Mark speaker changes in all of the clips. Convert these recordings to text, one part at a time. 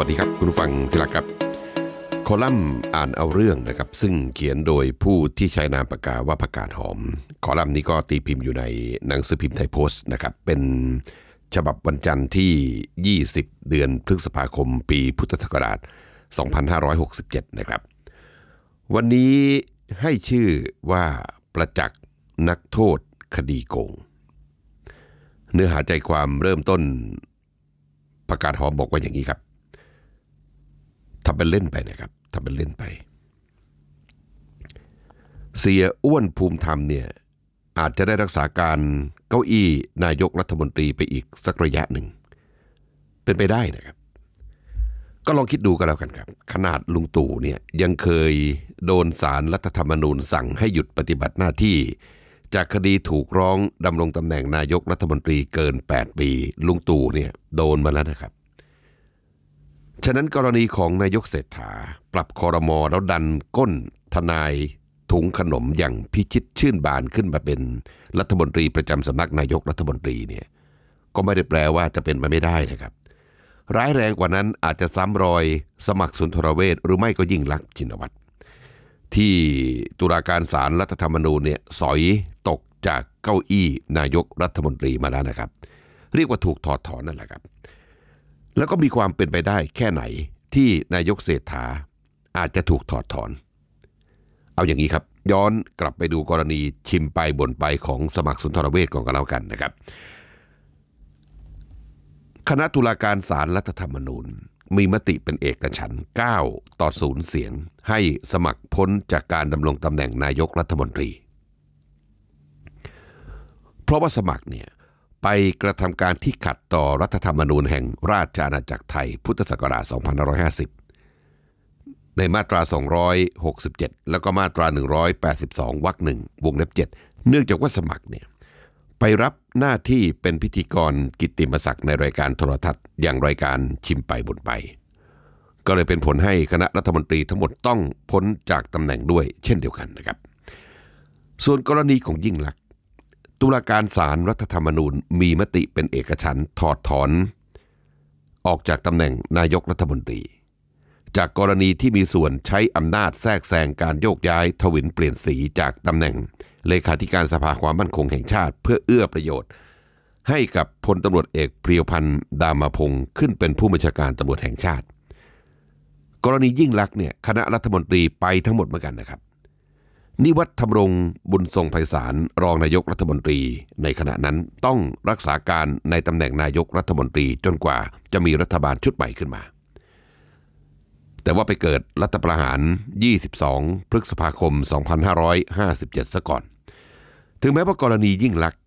Speaker 1: วัสดีครับ คุณผู้ฟังที่รักครับ คอลัมน์อ่านเอาเรื่องนะครับ ซึ่งเขียนโดยผู้ที่ใช้นามปากกาว่าประกาศหอม คอลัมน์นี้ก็ตีพิมพ์อยู่ในหนังสือพิมพ์ไทยโพสต์นะครับเป็นฉบับวันจันทร์ที่ 20 เดือนพฤษภาคมปีพุทธศักราช 2567 นะครับ วันนี้ให้ชื่อว่าประจักษ์นักโทษคดีโกง เนื้อหาใจความเริ่มต้นประกาศหอมบอกว่าอย่างนี้ครับทำเป็นเล่นไปนะครับทำเป็นเล่นไป เสียอ้วนภูมิธรรมเนี่ยอาจจะได้รักษาการเก้าอี้นายกรัฐมนตรีไปอีกสักระยะหนึ่งเป็นไปได้นะครับ ก็ลองคิดดูกันแล้วกันครับขนาดลุงตู่เนี่ยยังเคยโดนสารรัฐธรรมนูญสั่งให้หยุดปฏิบัติหน้าที่ จากคดีถูกร้องดำรงตำแหน่งนายกรัฐมนตรีเกิน8 ปี ลุงตู่เนี่ยโดนมาแล้วนะครับฉะนั้นกรณีของนายกเศรษฐา ปรับคอรมอแล้วดันก้นทนายถุงขนมอย่างพิชิตชื่นบานขึ้นมาเป็นรัฐมนตรีประจำสำนักนายกรัฐมนตรีเนี่ยก็ไม่ได้แปลว่าจะเป็นไปไม่ได้นะครับ ร้ายแรงกว่านั้นอาจจะซ้ำรอยสมัครสุนทรเวชหรือไม่ก็ยิ่งลักษณ์จินวัตรที่ตุลาการศาลรรัฐธรรมนูญเนี่ยสอยตกจากเก้าอี้นายกรัฐมนตรีมาแล้วนะครับ เรียกว่าถูกถอดถอนนั่นแหละครับแล้วก็มีความเป็นไปได้แค่ไหนที่นายกเศรษฐา อาจจะถูกถอดถอน เอาอย่างนี้ครับ ย้อนกลับไปดูกรณีชิมไปบ่นไปของสมัครสุนทรเวชก่อนกันแล้วกันนะครับ คณะตุลาการศาลรรัฐธรรมนูญมีมติเป็นเอกฉันท์9ต่อศูนย์เสียงให้สมัครพ้นจากการดำรงตำแหน่งนายกรัฐมนตรี เพราะว่าสมัครเนี่ยไปกระทำการที่ขัดต่อรัฐธรรมนูญแห่งราชอาณาจักรไทย พุทธศักราช2550 ในมาตรา 267 แล้วก็มาตรา 182 วรรคหนึ่ง วงเล็บ 7 เนื่องจากว่าสมัครเนี่ยไปรับหน้าที่เป็นพิธีกรกิตติมศักดิ์ในรายการโทรทัศน์อย่างรายการชิมไปบนไป ก็เลยเป็นผลให้คณะรัฐมนตรีทั้งหมดต้องพ้นจากตำแหน่งด้วย เช่นเดียวกันนะครับ ส่วนกรณีของยิ่งลักษณตุลาการศาลรรัฐธรรมนูญมีมติเป็นเอกฉันถอดถอน ออกจากตำแหน่งนายกรัฐมนตรี จากกรณีที่มีส่วนใช้อำนาจแทรกแซงการโยกย้ายทวินเปลี่ยนสีจากตำแหน่ง เลขาธิการสภาความมั่นคงแห่งชาติ เพื่อเอื้อประโยชน์ ให้กับพลตำรวจเอกเพียวพันธ์ดามาพงศ์ขึ้นเป็นผู้บัญชาการตำรวจแห่งชาติ กรณียิ่งลักษณ์เนี่ยคณะรัฐมนตรีไปทั้งหมดเหมือนกันนะครับนิวัฒธรรมรงบุญทรงไพศาลรองนายกรัฐมนตรี ในขณะนั้นต้องรักษาการในตำแหน่งนายกรัฐมนตรีจนกว่าจะมีรัฐบาลชุดใหม่ขึ้นมา แต่ว่าไปเกิดรัฐประหาร 22 พฤษภาคม 2557ซะก่อน ถึงแม้ว่ากรณียิ่งลักษณ์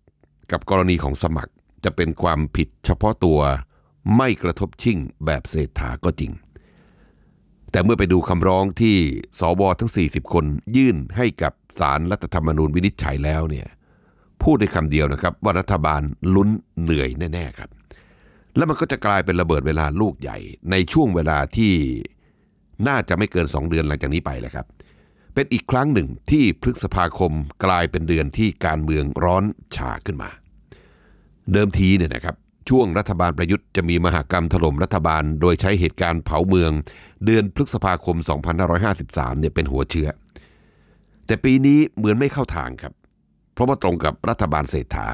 Speaker 1: กับกรณีของสมัครจะเป็นความผิดเฉพาะตัวไม่กระทบชิ่งแบบเศรษฐาก็จริงแต่เมื่อไปดูคำร้องที่สวทั้ง 40 คนยื่นให้กับสารรัฐธรรมนูญวินิจฉัยแล้วเนี่ย พูดในคำเดียวนะครับว่ารัฐบาลลุ้นเหนื่อยแน่ ๆ ครับ แล้วมันก็จะกลายเป็นระเบิดเวลาลูกใหญ่ในช่วงเวลาที่น่าจะไม่เกิน 2 เดือนหลังจากนี้ไปแหละครับ เป็นอีกครั้งหนึ่งที่พฤษภาคมกลายเป็นเดือนที่การเมืองร้อนฉาขึ้นมา เดิมทีเนี่ยนะครับช่วงรัฐบาลประยุทธ์จะมีมหากรรมถล่มรัฐบาล โดยใช้เหตุการณ์เผาเมือง เดือนพฤษภาคม 2553 เนี่ยเป็นหัวเชื้อ แต่ปีนี้เหมือนไม่เข้าทางครับ เพราะว่าตรงกับรัฐบาลเศรษฐา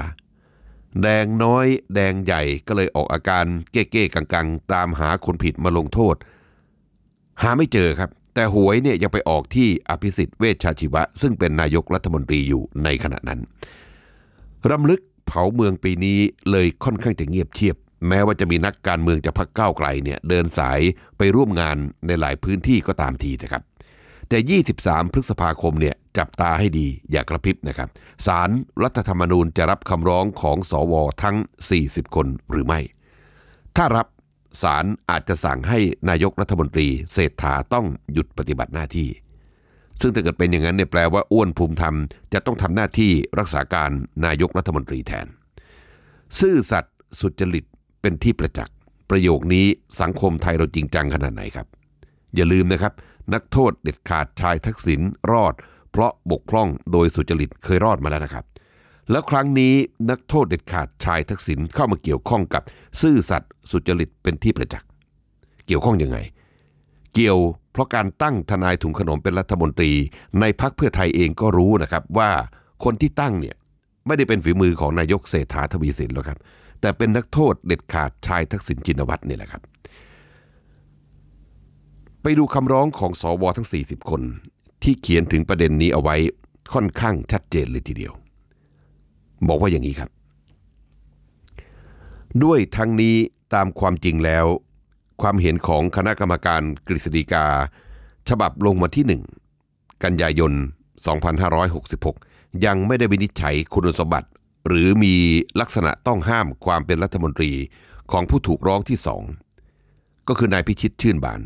Speaker 1: แดงน้อยแดงใหญ่ก็เลยออกอาการเก้้กังๆ ตามหาคนผิดมาลงโทษ หาไม่เจอครับ แต่หวยเนี่ยยังไปออกที่อภิสิทธิ์เวชชาชีวะ ซึ่งเป็นนายกรัฐมนตรีอยู่ในขณะนั้นรำลึกเผาเมืองปีนี้เลยค่อนข้างจะเงียบเชียบ แม้ว่าจะมีนักการเมืองจากพรรคก้าวไกลเนี่ยเดินสายไปร่วมงานในหลายพื้นที่ก็ตามทีนะครับแต่ 23 พฤษภาคมเนี่ยจับตาให้ดี อย่ากระพริบนะครับสารรัฐธรรมนูญจะรับคำร้องของสอวอทั้ง 40 คนหรือไม่ ถ้ารับสารอาจจะสั่งให้นายกรัฐมนตรี เศรษฐาต้องหยุดปฏิบัติหน้าที่ซึ่งถ้าเกิดเป็นอย่างนั้นเนี่ยแปลว่าอ้วนภูมิธรรมจะต้องทำหน้าที่รักษาการนายกรัฐมนตรีแทนซื่อสัตย์สุจริตเป็นที่ประจักษ์ประโยคนี้สังคมไทยเราจริงจังขนาดไหนครับ อย่าลืมนะครับ นักโทษเด็ดขาดชายทักษิณรอด เพราะบกพร่องโดยสุจริตเคยรอดมาแล้วนะครับ แล้วครั้งนี้นักโทษเด็ดขาดชายทักษิณเข้ามาเกี่ยวข้องกับซื่อสัตย์สุจริตเป็นที่ประจักษ์เกี่ยวข้องยังไง เกี่ยวเพราะการตั้งทนายถุงขนมเป็นรัฐมนตรี ในพักเพื่อไทยเองก็รู้นะครับว่าคนที่ตั้งเนี่ย ไม่ได้เป็นฝีมือของนายกเศรษฐาทวีสินหรอกครับ แต่เป็นนักโทษเด็ดขาดชายทักษิณจินวัตรนี่แหละครับ ไปดูคำร้องของสอวทั้ง 40 คนที่เขียนถึงประเด็นนี้เอาไว้ค่อนข้างชัดเจนเลยทีเดียว บอกว่าอย่างนี้ครับ ด้วยทั้งนี้ตามความจริงแล้วความเห็นของคณะกรรมการกฤษฎีกา ฉบับลงมาที่ 1 กันยายน 2566 ยังไม่ได้วินิจฉัยคุณสมบัติ หรือมีลักษณะต้องห้ามความเป็นรัฐมนตรีของผู้ถูกร้องที่สองก็คือนายพิชิตชื่นบาน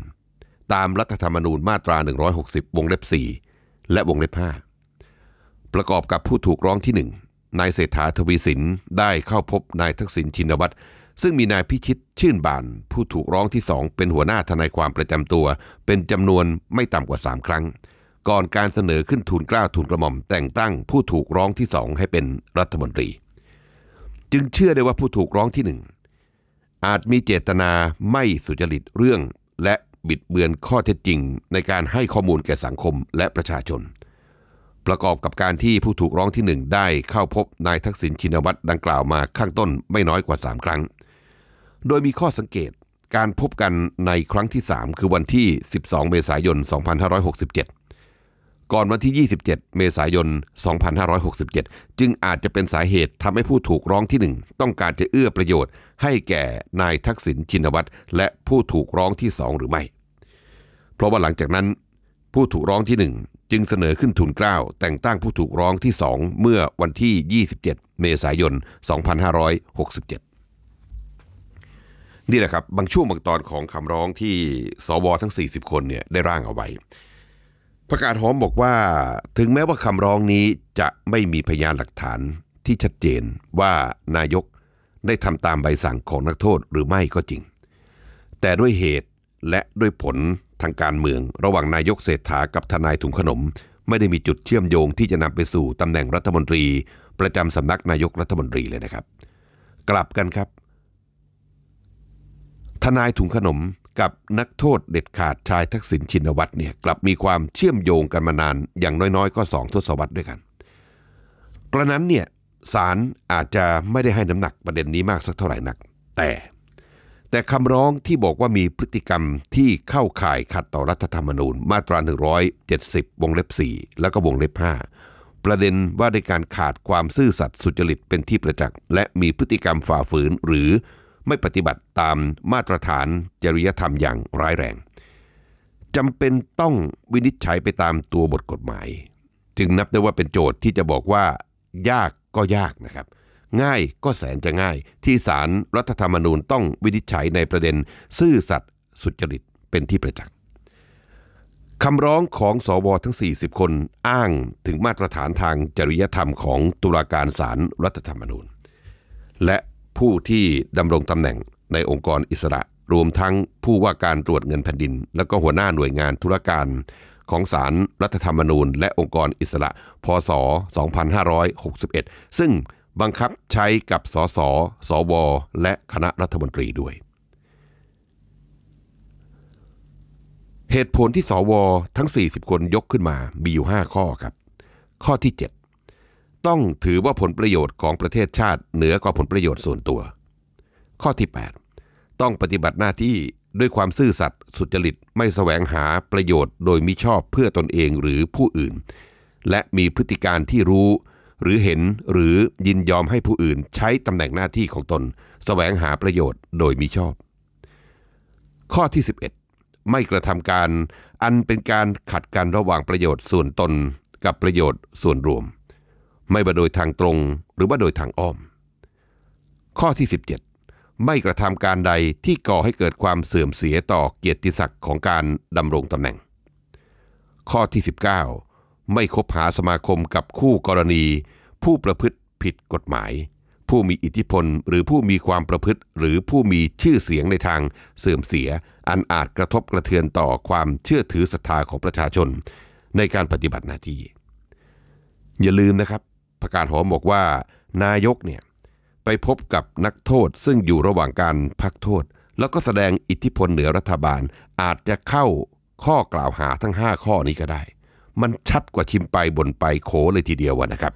Speaker 1: ตามรัฐธรรมนูญมาตรา 160 วงเล็บ 4 และวงเล็บ 5 ประกอบกับผู้ถูกร้องที่1นายเศรษฐาทวีสินได้เข้าพบนายทักษิณชินวัตรซึ่งมีนายพิชิตชื่นบาน ผู้ถูกร้องที่สอง เป็นหัวหน้าทนายความประจำตัว เป็นจำนวนไม่ต่ำกว่า 3 ครั้ง ก่อนการเสนอขึ้นทุนกล้าทุนกระหม่อมแต่งตั้งผู้ถูกร้องที่สองให้เป็นรัฐมนตรี จึงเชื่อได้ว่าผู้ถูกร้องที่หนึ่งอาจมีเจตนาไม่สุจริตเรื่อง และบิดเบือนข้อเท็จจริง ในการให้ข้อมูลแก่สังคมและประชาชน ประกอบกับการที่ผู้ถูกร้องที่หนึ่งได้เข้าพบนายทักษิณชินวัตรดังกล่าวมาข้างต้นไม่น้อยกว่า3ครั้งโดยมีข้อสังเกตการพบกันในครั้งที่ 3 คือวันที่ 12 เมษายน 2567 ก่อนวันที่ 27 เมษายน 2567 จึงอาจจะเป็นสาเหตุทำให้ผู้ถูกร้องที่ 1 ต้องการจะเอื้อประโยชน์ให้แก่นายทักษิณชินวัตรและผู้ถูกร้องที่ 2 หรือไม่ เพราะว่าหลังจากนั้น ผู้ถูกร้องที่ 1 จึงเสนอขึ้นทุนกล้าว แต่งตั้งผู้ถูกร้องที่ 2 เมื่อวันที่ 27 เมษายน 2567นี่แหละครับ บางช่วงบางตอนของคำร้องที่สวทั้ง 40 คนเนี่ยได้ร่างเอาไว้ ประกาศหอมบอกว่าถึงแม้ว่าคำร้องนี้จะไม่มีพยานหลักฐานที่ชัดเจนว่านายกได้ทำตามใบสั่งของนักโทษหรือไม่ก็จริง แต่ด้วยเหตุและด้วยผลทางการเมือง ระหว่างนายกเศรษฐากับทนายถุงขนม ไม่ได้มีจุดเชื่อมโยงที่จะนำไปสู่ตำแหน่งรัฐมนตรี ประจำสำนักนายกรัฐมนตรีเลยนะครับ กลับกันครับทนายถุงขนมกับนักโทษเด็ดขาดชายทักษิณชินวัตรเนี่ยกลับมีความเชื่อมโยงกันมานานอย่างน้อย ๆ ก็สองทศวรรษด้วยกันกระนั้นเนี่ยศาลอาจจะไม่ได้ให้น้ำหนักประเด็นนี้มากสักเท่าไหร่นัก แต่ แต่คำร้องที่บอกว่ามีพฤติกรรมที่เข้าข่ายขัดต่อรัฐธรรมนูญมาตรา170 วงเล็บ 4 แล้วก็วงเล็บ 5 ประเด็นว่าด้วยการขาดความซื่อสัตย์สุจริตเป็นที่ประจักษ์และมีพฤติกรรมฝ่าฝืนหรือไม่ปฏิบัติตามมาตรฐานจริยธรรมอย่างร้ายแรงจำเป็นต้องวินิจฉัยไปตามตัวบทกฎหมาย จึงนับได้ว่าเป็นโจทย์ที่จะบอกว่า ยากก็ยากนะครับ ง่ายก็แสนจะง่ายที่ศาลรรัฐธรรมนูญต้องวินิจฉัยในประเด็นซื่อสัตย์สุจริตเป็นที่ประจักษ์ คำร้องของสว ทั้ง 40 คนอ้างถึงมาตรฐานทางจริยธรรมของตุลาการศาลรรัฐธรรมนูญ และผู้ที่ดำรงตำแหน่งในองค์กรอิสระรวมทั้งผู้ว่าการตรวจเงินแผ่นดิน และก็หัวหน้าหน่วยงานธุรการ ของศารรัฐธรรมนูญและองค์กรอิสระพศ2561 ซึ่งบังคับใช้กับสสสวและคณะรัฐมนตรีด้วย เหตุผลที่สวทั้ง 40 คนยกขึ้นมามีอยู่ 5 ข้อครับ ข้อที่ 7ต้องถือว่าผลประโยชน์ของประเทศชาติเหนือกว่าผลประโยชน์ส่วนตัว ข้อที่ 8 ต้องปฏิบัติหน้าที่ด้วยความซื่อสัตย์สุจริตไม่แสวงหาประโยชน์โดยมิชอบเพื่อตนเองหรือผู้อื่น และมีพฤติการที่รู้ หรือเห็นหรือยินยอมให้ผู้อื่นใช้ตำแหน่งหน้าที่ของตน แสวงหาประโยชน์โดยมิชอบ ข้อที่ 11 ไม่กระทำการอันเป็นการขัดกันระหว่างประโยชน์ส่วนตนกับประโยชน์ส่วนรวมไม่ว่าโดยทางตรงหรือว่าโดยทางอ้อม ข้อที่ 17 ไม่กระทำการใดที่ก่อให้เกิดความเสื่อมเสียต่อเกียรติศักดิ์ของการดำรงตำแหน่ง ข้อที่ 19 ไม่คบหาสมาคมกับคู่กรณี ผู้ประพฤติผิดกฎหมาย ผู้มีอิทธิพลหรือผู้มีความประพฤติ หรือผู้มีชื่อเสียงในทางเสื่อมเสีย อันอาจกระทบกระเทือนต่อความเชื่อถือศรัทธาของประชาชน ในการปฏิบัติหน้าที่ อย่าลืมนะครับประกาศหอมบอกว่า นายกเนี่ย ไปพบกับนักโทษซึ่งอยู่ระหว่างการพักโทษ แล้วก็แสดงอิทธิพลเหนือรัฐบาลอาจจะเข้าข้อกล่าวหาทั้ง 5 ข้อนี้ก็ได้ มันชัดกว่าชิมไปบนไปโขเลยทีเดียวนะครับ